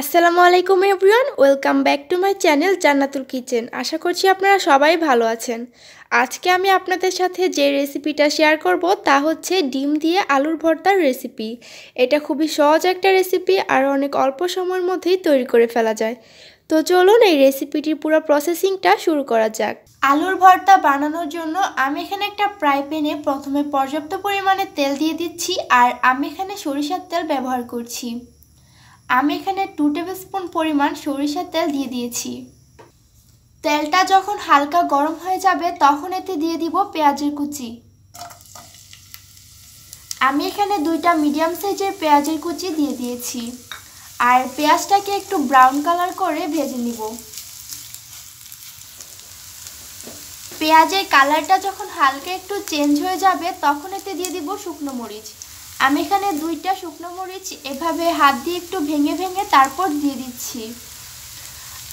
আসসালামু আলাইকুম everyone welcome back to my channel Jannatul kitchen আশা করছি আপনারা সবাই ভালো আছেন আজকে আমি আপনাদের সাথে যে রেসিপিটা শেয়ার করব তা হচ্ছে ডিম দিয়ে আলুর ভর্তার রেসিপি এটা খুবই সহজ একটা রেসিপি আর অনেক অল্প সময়ের মধ্যেই তৈরি করে ফেলা যায় তো চলুন এই রেসিপিটির পুরো প্রসেসিংটা শুরু করা যাক আলুর ভর্তা বানানোর জন্য আমি এখানে একটা ফ্রাই প্যানে প্রথমে পর্যাপ্ত পরিমাণে তেল দিয়ে দিচ্ছি আর আমি এখানে সরিষার তেল ব্যবহার করছি আমি এখানে টু টেবিল স্পুন পরিমাণ সরিষার তেল দিয়ে দিয়েছি তেলটা যখন হালকা গরম হয়ে যাবে তখন এতে দিয়ে দিব পেঁয়াজের কুচি আমি এখানে দুইটা মিডিয়াম সাইজের পেঁয়াজের কুচি দিয়ে দিয়েছি আর পেঁয়াজটাকে একটু ব্রাউন কালার করে ভেজে নিব পেঁয়াজের কালারটা যখন হালকা একটু চেঞ্জ হয়ে যাবে তখন এতে দিয়ে দিব শুকনো মরিচ আমি এখানে দুইটা শুকনো মরিচ এভাবে হাত দিয়ে একটু ভেঙে ভেঙে তারপর দিয়ে দিচ্ছি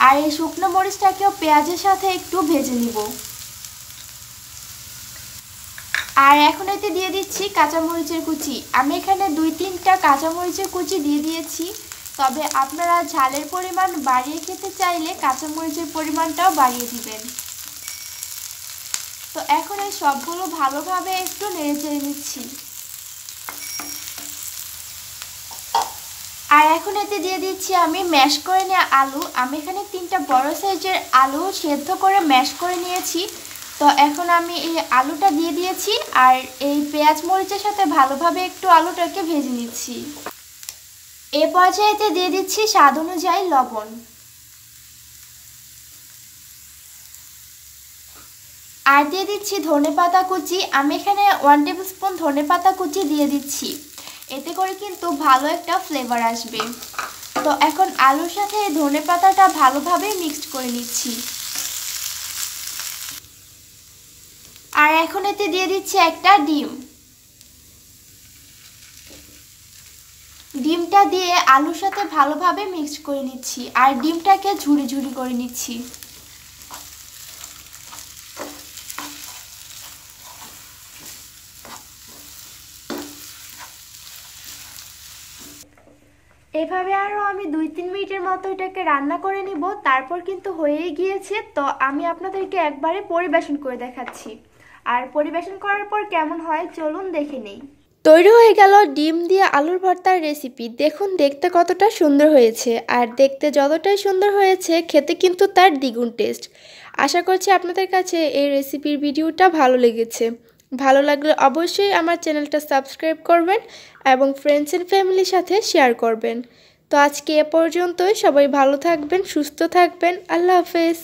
আর এই শুকনো মরিচটাকেও পেঁয়াজের সাথে একটু ভেজে নিব আর এখন এতে দিয়ে দিচ্ছি কাঁচামরিচের কুচি আমি এখানে দুই তিনটা কাঁচামরিচের কুচি দিয়ে দিয়েছি তবে আপনারা ঝালের পরিমাণ বাড়িয়ে খেতে চাইলে কাঁচামরিচের পরিমাণটাও বাড়িয়ে দিবেন তো এখন এই সবগুলো ভালোভাবে একটু নেড়ে চেড়ে নিচ্ছি এখন এতে দিয়ে দিচ্ছি আমি ম্যাশ করে নেওয়া আলু আমি এখানে তিনটা বড় সাইজের আলু সেদ্ধ করে ম্যাশ করে নিয়েছি তো এখন আমি এই আলুটা দিয়ে দিয়েছি আর এই পেঁয়াজ মরিচের সাথে ভালোভাবে একটু আলুটাকে ভেজে নিচ্ছি এ পর্যায়েতে দিয়ে দিচ্ছি স্বাদ অনুযায়ী লবণ আর দিয়ে দিচ্ছি ধনে পাতা কুচি আমি এখানে ওয়ান টেবিল স্পুন ধনে পাতা কুচি দিয়ে দিচ্ছি এতে করে কিন্তু ভালো একটা ফ্লেভার আসবে তো এখন আলুর সাথে ধনে পাতাটা ভালোভাবে মিক্সড করে নিচ্ছি আর এখন এতে দিয়ে দিচ্ছি একটা ডিম ডিমটা দিয়ে আলুর সাথে ভালোভাবে মিক্সড করে নিচ্ছি আর ডিমটাকে ঝুড়ি ঝুড়ি করে নিচ্ছি এভাবে আরও আমি দুই তিন মিনিটের মতো এটাকে রান্না করে নিব তারপর কিন্তু হয়েই গিয়েছে তো আমি আপনাদেরকে একবারে পরিবেশন করে দেখাচ্ছি আর পরিবেশন করার পর কেমন হয় চলুন দেখে নেই তৈরি হয়ে গেল ডিম দিয়ে আলুর ভর্তার রেসিপি দেখুন দেখতে কতটা সুন্দর হয়েছে আর দেখতে যতটাই সুন্দর হয়েছে খেতে কিন্তু তার দ্বিগুণ টেস্ট আশা করছি আপনাদের কাছে এই রেসিপির ভিডিওটা ভালো লেগেছে ভালো লাগলে অবশ্যই আমার চ্যানেলটা সাবস্ক্রাইব করবেন এবং ফ্রেন্ডস অ্যান্ড ফ্যামিলির সাথে শেয়ার করবেন তো আজকে এ পর্যন্তই সবাই ভালো থাকবেন সুস্থ থাকবেন আল্লাহ হাফেজ